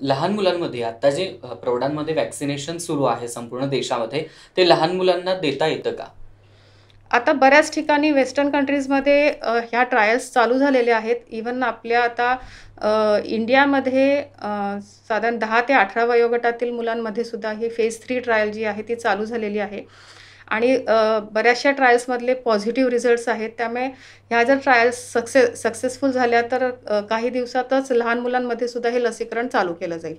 लहान मुलांमध्ये आता जे प्रौढांमध्ये वॅक्सिनेशन सुरू आहे संपूर्ण देशामध्ये ते लहान मुलांना देता येतं का आता बऱ्याच ठिकाणी वेस्टर्न कंट्रीजमध्ये ह्या ट्रायल्स चालू झालेल्या आहेत इवन आपल्या आता इंडियामध्ये साधारण दहा ते अठरा वयोगटातील मुलांमध्ये सुद्धा ही फेज थ्री ट्रायल जी आहे ती चालू झालेली आहे आणि बऱ्याचशा ट्रायल्समधले पॉझिटिव्ह रिझल्ट्स आहेत त्यामुळे ह्या जर ट्रायल्स सक्से सक्सेसफुल झाल्या तर काही दिवसातच लहान मुलांमध्ये सुद्धा हे लसीकरण चालू केलं जाईल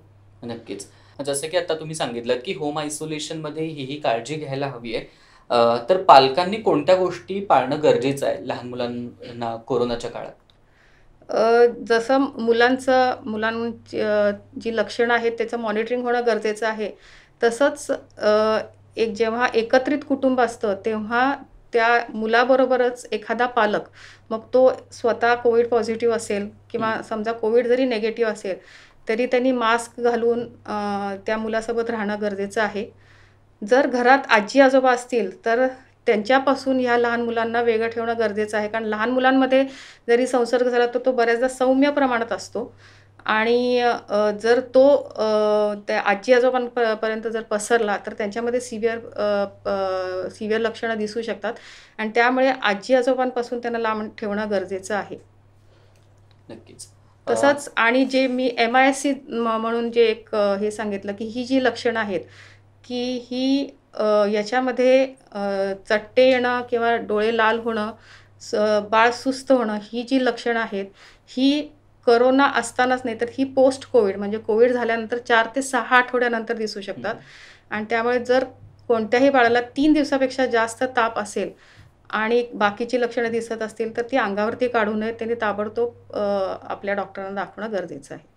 नक्कीच जसं की आता तुम्ही सांगितलं की होम आयसोलेशनमध्ये ही ही काळजी घ्यायला हवी आहे तर पालकांनी कोणत्या गोष्टी पाळणं गरजेचं आहे लहान मुलांना कोरोनाच्या काळात जसं मुलांचं मुलांची जी लक्षणं आहेत त्याचं मॉनिटरिंग होणं गरजेचं आहे तसंच एक जेव्हा एकत्रित कुटुंब असतं तेव्हा त्या मुलाबरोबरच एखादा पालक मग तो स्वतः कोविड पॉझिटिव्ह असेल किंवा समजा कोविड जरी नेगेटिव्ह असेल तरी त्यांनी मास्क घालून त्या मुलासोबत राहणं गरजेचं आहे जर घरात आजी आजोबा असतील तर त्यांच्यापासून ह्या लहान मुलांना वेगळं ठेवणं गरजेचं आहे कारण लहान मुलांमध्ये जरी संसर्ग झाला तर तो, तो बऱ्याचदा सौम्य प्रमाणात असतो आणि जर तो त्या आजी आजोबांपर्यंत जर पसरला तर त्यांच्यामध्ये सिव्हिअर सिव्हिअर लक्षणं दिसू शकतात आणि त्यामुळे आजी आजोबांपासून त्यांना लांब ठेवणं गरजेचं आहे नक्कीच तसंच आणि जे मी एम आय एस सी म्हणून जे एक हे सांगितलं की ही जी लक्षणं आहेत की ही याच्यामध्ये चट्टे येणं किंवा डोळे लाल होणं स बाळ सुस्त होणं ही जी लक्षणं आहेत ही करोना असतानाच नाही तर ही पोस्ट कोविड म्हणजे कोविड झाल्यानंतर चार ते सहा आठवड्यानंतर दिसू शकतात आणि त्यामुळे जर कोणत्याही बाळाला तीन दिवसापेक्षा जास्त ताप असेल आणि बाकीची लक्षणं दिसत असतील तर ती अंगावरती काढू नये त्यांनी ताबडतोब आपल्या डॉक्टरांना दाखवणं गरजेचं आहे